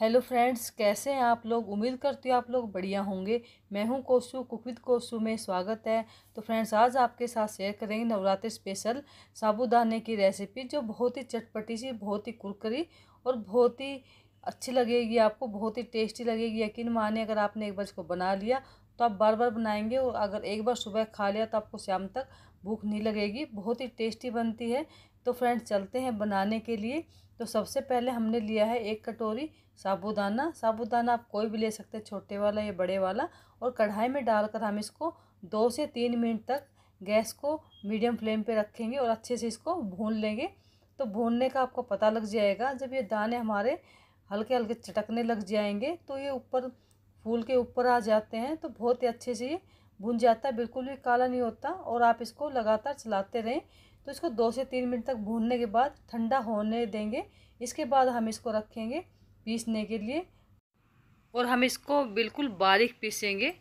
hello friends कैसे हैं आप लोग उम्मीद करती हूँ आप लोग बढ़िया होंगे मैं हूँ कोसू कुकविद कोसु कोसू में स्वागत है तो फ्रेंड्स आज आपके साथ शेयर करेंगे नवरात्रि स्पेशल साबूदाने की रेसिपी जो बहुत ही चटपटी सी बहुत ही कुरकरी और बहुत ही अच्छी लगेगी आपको बहुत ही टेस्टी लगेगी यकीन माने अगर आपने एक बार इसको बना लिया तो आप बार बार बनाएंगे और अगर एक बार सुबह खा लिया तो आपको शाम तक भूख नहीं लगेगी बहुत ही टेस्टी बनती है तो फ्रेंड्स चलते हैं बनाने के लिए तो सबसे पहले हमने लिया है एक कटोरी साबुदाना साबुदाना आप कोई भी ले सकते हैं छोटे वाला या बड़े वाला और कढ़ाई में डालकर हम इसको दो से तीन मिनट तक गैस को मीडियम फ्लेम पे रखेंगे और अच्छे से इसको भून लेंगे तो भूनने का आपको पता लग जाएगा जब ये दाने हमारे हल्के हल्के चटकने लग जाएंगे तो ये ऊपर फूल के ऊपर आ जाते हैं तो बहुत ही अच्छे से ये भुन जाता है बिल्कुल भी काला नहीं होता और आप इसको लगातार चलाते रहें तो इसको दो से तीन मिनट तक भूनने के बाद ठंडा होने देंगे इसके बाद हम इसको रखेंगे पीसने के लिए और हम इसको बिल्कुल बारीक पीसेंगे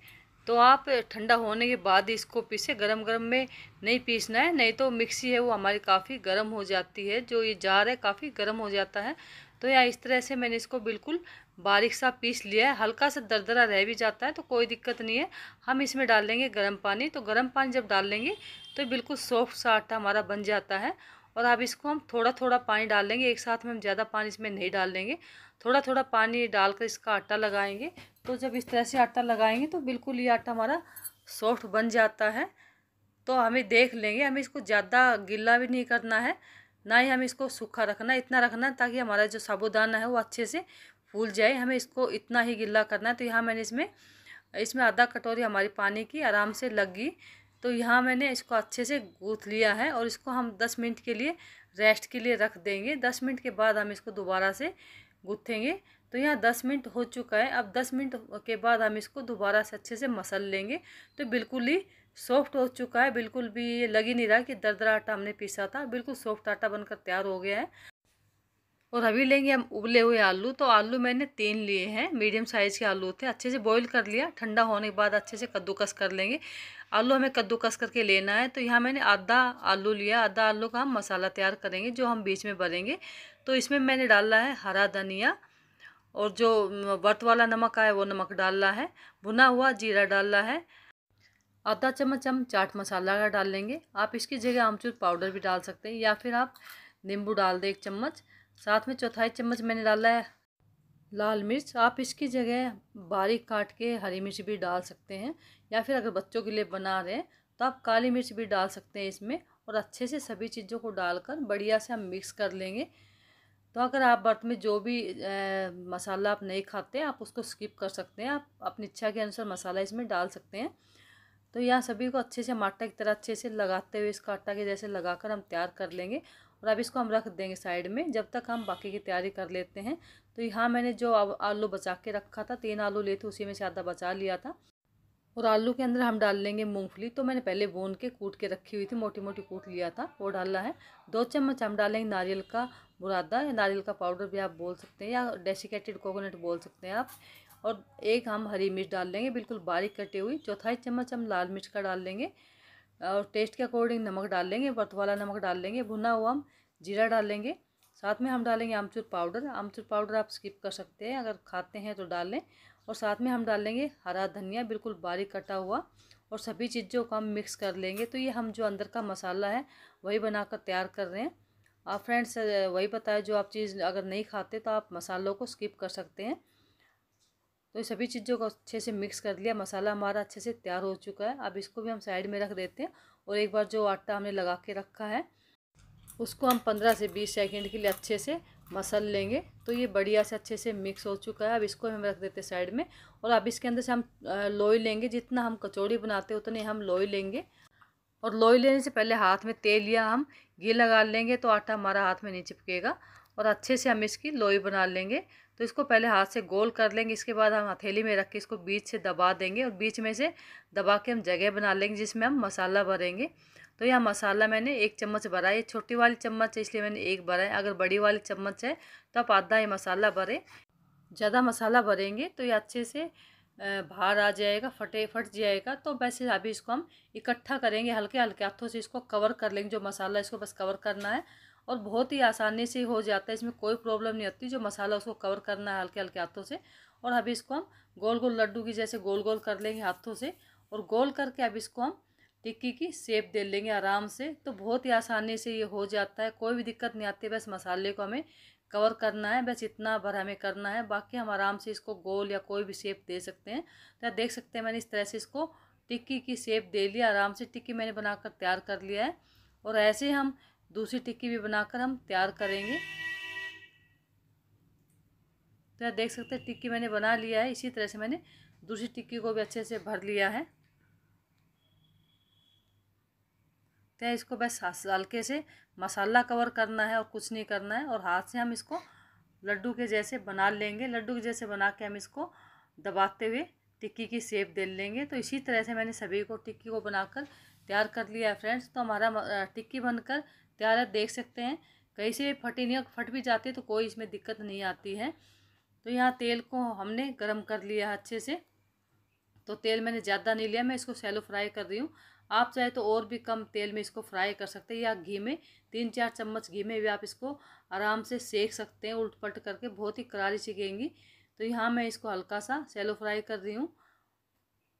तो आप ठंडा होने के बाद इसको पीसे गरम गरम में नहीं पीसना है नहीं तो मिक्सी है वो हमारी काफ़ी गरम हो जाती है जो ये जार है काफ़ी गरम हो जाता है तो यहाँ इस तरह से मैंने इसको बिल्कुल बारीक सा पीस लिया है हल्का सा दरदरा रह भी जाता है तो कोई दिक्कत नहीं है हम इसमें डाल लेंगे गर्म पानी तो गर्म पानी जब डाल लेंगे तो बिल्कुल सॉफ्ट सा आटा हमारा बन जाता है और अब इसको हम थोड़ा थोड़ा पानी डाल लेंगे एक साथ में हम ज़्यादा पानी इसमें नहीं डाल लेंगे थोड़ा थोड़ा पानी डालकर इसका आटा लगाएंगे तो जब इस तरह से आटा लगाएंगे तो बिल्कुल ये आटा हमारा सॉफ्ट बन जाता है तो हमें देख लेंगे हमें इसको ज़्यादा गीला भी नहीं करना है ना ही हमें इसको सूखा रखना इतना रखना है ताकि हमारा जो साबुदाना है वो अच्छे से फूल जाए हमें इसको इतना ही गिल्ला करना है तो यहाँ मैंने इसमें इसमें आधा कटोरी हमारी पानी की आराम से लग गई तो यहाँ मैंने इसको अच्छे से गूँथ लिया है और इसको हम दस मिनट के लिए रेस्ट के लिए रख देंगे दस मिनट के बाद हम इसको दोबारा से गूँथेंगे तो यहाँ दस मिनट हो चुका है अब दस मिनट के बाद हम इसको दोबारा से अच्छे से मसल लेंगे तो बिल्कुल ही सॉफ्ट हो चुका है बिल्कुल भी ये लग ही नहीं रहा कि दरदरा आटा हमने पीसा था बिल्कुल सॉफ्ट आटा बनकर तैयार हो गया है और अभी लेंगे हम उबले हुए आलू तो आलू मैंने तीन लिए हैं मीडियम साइज़ के आलू होते हैं अच्छे से बॉईल कर लिया ठंडा होने के बाद अच्छे से कद्दूकस कर लेंगे आलू हमें कद्दूकस करके लेना है तो यहाँ मैंने आधा आलू लिया आधा आलू का हम मसाला तैयार करेंगे जो हम बीच में भरेंगे तो इसमें मैंने डाला है हरा धनिया और जो वर्त वाला नमक आए वो नमक डालना है भुना हुआ जीरा डालना है आधा चम्मच हम चाट मसाला का डाल लेंगे आप इसकी जगह आमचूर पाउडर भी डाल सकते हैं या फिर आप नींबू डाल दें एक चम्मच साथ में चौथाई चम्मच मैंने डाला है लाल मिर्च आप इसकी जगह बारीक काट के हरी मिर्च भी डाल सकते हैं या फिर अगर बच्चों के लिए बना रहे हैं तो आप काली मिर्च भी डाल सकते हैं इसमें और अच्छे से सभी चीज़ों को डालकर बढ़िया से हम मिक्स कर लेंगे तो अगर आप व्रत में जो भी ए, मसाला आप नहीं खाते आप उसको स्किप कर सकते हैं आप अपनी इच्छा के अनुसार मसाला इसमें डाल सकते हैं तो यहाँ सभी को अच्छे से हम आटा की तरह अच्छे से लगाते हुए इसका आटा के जैसे लगाकर हम तैयार कर लेंगे और अब इसको हम रख देंगे साइड में जब तक हम बाकी की तैयारी कर लेते हैं तो यहाँ मैंने जो आलू बचा के रखा था तीन आलू लिए थे उसी में से आधा बचा लिया था और आलू के अंदर हम डाल लेंगे मूंगफली तो मैंने पहले बोन के कूट के रखी हुई थी मोटी मोटी कूट लिया था वो डालना है दो चम्मच हम डालेंगे नारियल का बुरादा या नारियल का पाउडर भी आप बोल सकते हैं या डेसिकेटेड कोकोनट बोल सकते हैं आप और एक हम हरी मिर्च डाल लेंगे बिल्कुल बारीक कटी हुई चौथाई चम्मच हम लाल मिर्च का डाल लेंगे और टेस्ट के अकॉर्डिंग नमक डाल लेंगे वर्थ वाला नमक डाल लेंगे भुना हुआ हम जीरा डाल लेंगे साथ में हम डालेंगे आमचूर पाउडर आमचूर पाउडर आप स्किप कर सकते हैं अगर खाते हैं तो डाल लें और साथ में हम डालेंगे हरा धनिया बिल्कुल बारीक कटा हुआ और सभी चीज़ों को हम मिक्स कर लेंगे तो ये हम जो अंदर का मसाला है वही बनाकर तैयार कर रहे हैं आप फ्रेंड्स वही बताए जो आप चीज़ अगर नहीं खाते तो आप मसालों को स्किप कर सकते हैं तो ये सभी चीज़ों को अच्छे से मिक्स कर लिया मसाला हमारा अच्छे से तैयार हो चुका है अब इसको भी हम साइड में रख देते हैं और एक बार जो आटा हमने लगा के रखा है उसको हम पंद्रह से बीस सेकेंड के लिए अच्छे से मसल लेंगे तो ये बढ़िया से अच्छे से मिक्स हो चुका है अब इसको हम रख देते हैं साइड में और अब इसके अंदर से हम लोई लेंगे जितना हम कचौड़ी बनाते हैं उतने हम लोई लेंगे और लोई लेने से पहले हाथ में तेल या हम घी लगा लेंगे तो आटा हमारा हाथ में नहीं चिपकेगा और अच्छे से हम इसकी लोई बना लेंगे तो इसको पहले हाथ से गोल कर लेंगे इसके बाद हम हथेली में रख के इसको बीच से दबा देंगे और बीच में से दबा के हम जगह बना लेंगे जिसमें हम मसाला भरेंगे तो यहाँ मसाला मैंने एक चम्मच भरा है छोटी वाली चम्मच है इसलिए मैंने एक भरा है अगर बड़ी वाली चम्मच है तो आप आधा ये मसाला भरें ज़्यादा मसाला भरेंगे तो ये अच्छे से बाहर आ जाएगा फटे फट जाएगा तो वैसे अभी इसको हम इकट्ठा करेंगे हल्के हल्के हाथों से इसको कवर कर लेंगे जो मसाला इसको बस कवर करना है और बहुत ही आसानी से हो जाता है इसमें कोई प्रॉब्लम नहीं होती जो मसाला उसको कवर करना है हल्के हल्के हाथों से और अभी इसको हम गोल गोल लड्डू की जैसे गोल गोल कर लेंगे हाथों से और गोल करके अब इसको हम टिक्की की सेप दे लेंगे आराम से तो बहुत ही आसानी से ये हो जाता है कोई भी दिक्कत नहीं आती बस मसाले को हमें कवर करना है बस इतना भर हमें करना है बाकी हम आराम से इसको गोल या कोई भी शेप दे सकते हैं तो देख सकते हैं मैंने इस तरह से इसको टिक्की की सेप दे लिया आराम से टिक्की मैंने बनाकर तैयार कर लिया है और ऐसे हम दूसरी टिक्की भी बनाकर हम तैयार करेंगे तो आप देख सकते हैं टिक्की मैंने बना लिया है इसी तरह से मैंने दूसरी टिक्की को भी अच्छे से भर लिया है तो इसको बस हल्के से मसाला कवर करना है और कुछ नहीं करना है और हाथ से हम इसको लड्डू के जैसे बना लेंगे लड्डू के जैसे बना के हम इसको दबाते हुए टिक्की की सेप दे लेंगे तो इसी तरह से मैंने सभी को टिक्की को बनाकर तैयार कर लिया है फ्रेंड्स तो हमारा टिक्की बनकर तैयार देख सकते हैं कहीं से भी फटी नहीं फट भी जाती है तो कोई इसमें दिक्कत नहीं आती है तो यहाँ तेल को हमने गर्म कर लिया है अच्छे से तो तेल मैंने ज़्यादा नहीं लिया मैं इसको सैलो फ्राई कर रही हूँ आप चाहे तो और भी कम तेल में इसको फ्राई कर सकते हैं या घी में तीन चार चम्मच घी में भी आप इसको आराम से सेक सकते हैं उल्ट पलट करके बहुत ही करारी सीखेंगी तो यहाँ मैं इसको हल्का सा सैलो फ्राई कर रही हूँ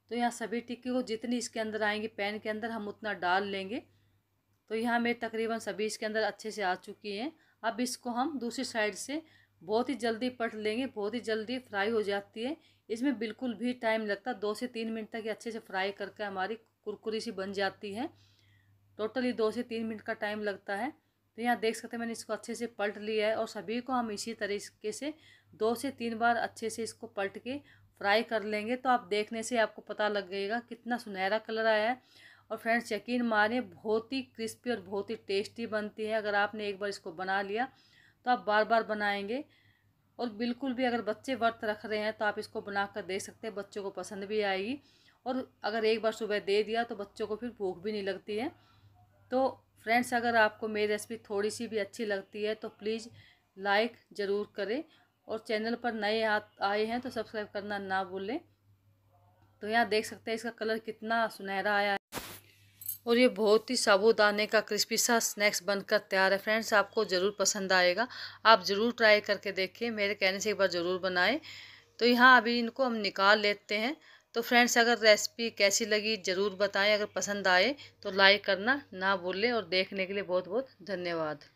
तो यहाँ सभी टिक्की को जितनी इसके अंदर आएंगी पैन के अंदर हम उतना डाल लेंगे तो यहाँ मेरे तकरीबन सभी इसके अंदर अच्छे से आ चुकी हैं अब इसको हम दूसरी साइड से बहुत ही जल्दी पट लेंगे बहुत ही जल्दी फ्राई हो जाती है इसमें बिल्कुल भी टाइम लगता दो से तीन मिनट तक अच्छे से फ्राई करके हमारी कुरकुरी सी बन जाती है टोटली दो से तीन मिनट का टाइम लगता है तो यहाँ देख सकते हैं मैंने इसको अच्छे से पलट लिया है और सभी को हम इसी तरीके से दो से तीन बार अच्छे से इसको पलट के फ्राई कर लेंगे तो आप देखने से आपको पता लगेगा कितना सुनहरा कलर आया है और फ्रेंड्स यकीन मानिए बहुत ही क्रिस्पी और बहुत ही टेस्टी बनती है अगर आपने एक बार इसको बना लिया तो आप बार बार बनाएंगे और बिल्कुल भी अगर बच्चे व्रत रख रहे हैं तो आप इसको बना कर दे सकते हैं बच्चों को पसंद भी आएगी और अगर एक बार सुबह दे दिया तो बच्चों को फिर भूख भी नहीं लगती है तो फ्रेंड्स अगर आपको मेरी रेसिपी थोड़ी सी भी अच्छी लगती है तो प्लीज़ लाइक ज़रूर करें और चैनल पर नए आए हैं तो सब्सक्राइब करना ना भूलें तो यहाँ देख सकते हैं इसका कलर कितना सुनहरा आया है और ये बहुत ही साबुदाने का क्रिस्पी सा स्नैक्स बनकर तैयार है फ्रेंड्स आपको ज़रूर पसंद आएगा आप ज़रूर ट्राई करके देखिए मेरे कहने से एक बार ज़रूर बनाएं तो यहाँ अभी इनको हम निकाल लेते हैं तो फ्रेंड्स अगर रेसिपी कैसी लगी ज़रूर बताएं अगर पसंद आए तो लाइक करना ना भूलें और देखने के लिए बहुत बहुत धन्यवाद